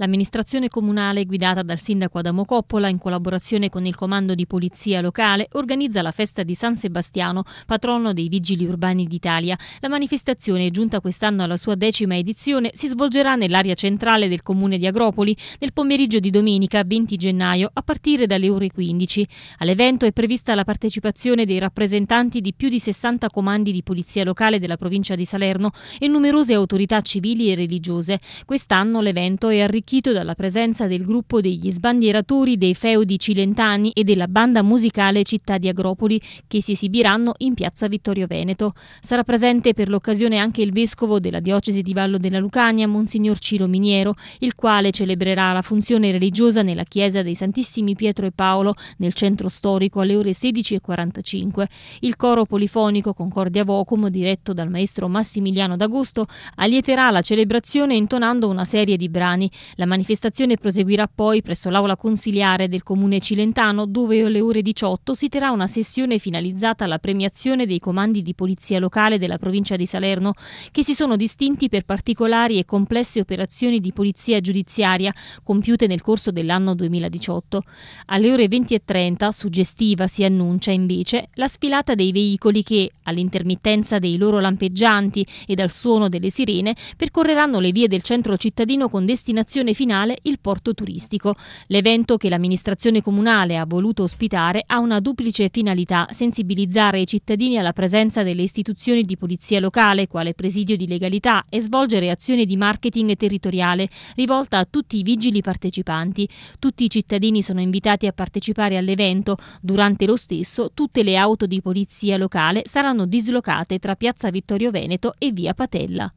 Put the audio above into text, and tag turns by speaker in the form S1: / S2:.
S1: L'amministrazione comunale guidata dal sindaco Adamo Coppola in collaborazione con il comando di polizia locale organizza la festa di San Sebastiano, patrono dei vigili urbani d'Italia. La manifestazione, giunta quest'anno alla sua decima edizione, si svolgerà nell'area centrale del comune di Agropoli nel pomeriggio di domenica 20 gennaio a partire dalle ore 15. All'evento è prevista la partecipazione dei rappresentanti di più di 60 comandi di polizia locale della provincia di Salerno e numerose autorità civili e religiose. Quest'anno l'evento è arricchito arricchito dalla presenza del gruppo degli sbandieratori dei feudi cilentani e della banda musicale Città di Agropoli che si esibiranno in piazza Vittorio Veneto. Sarà presente per l'occasione anche il vescovo della diocesi di Vallo della Lucania, Monsignor Ciro Miniero, il quale celebrerà la funzione religiosa nella chiesa dei Santissimi Pietro e Paolo nel centro storico alle ore 16.45. Il coro polifonico Concordia Vocum, diretto dal maestro Massimiliano D'Agosto, allieterà la celebrazione intonando una serie di brani. La manifestazione proseguirà poi presso l'aula consiliare del comune cilentano dove alle ore 18 si terrà una sessione finalizzata alla premiazione dei comandi di polizia locale della provincia di Salerno che si sono distinti per particolari e complesse operazioni di polizia giudiziaria compiute nel corso dell'anno 2018. Alle ore 20.30, suggestiva si annuncia invece, la sfilata dei veicoli che, all'intermittenza dei loro lampeggianti e dal suono delle sirene, percorreranno le vie del centro cittadino con destinazione destinazione finale il porto turistico. L'evento che l'amministrazione comunale ha voluto ospitare ha una duplice finalità, sensibilizzare i cittadini alla presenza delle istituzioni di polizia locale, quale presidio di legalità, e svolgere azioni di marketing territoriale rivolta a tutti i vigili partecipanti. Tutti i cittadini sono invitati a partecipare all'evento. Durante lo stesso, tutte le auto di polizia locale saranno dislocate tra Piazza Vittorio Veneto e Via Patella.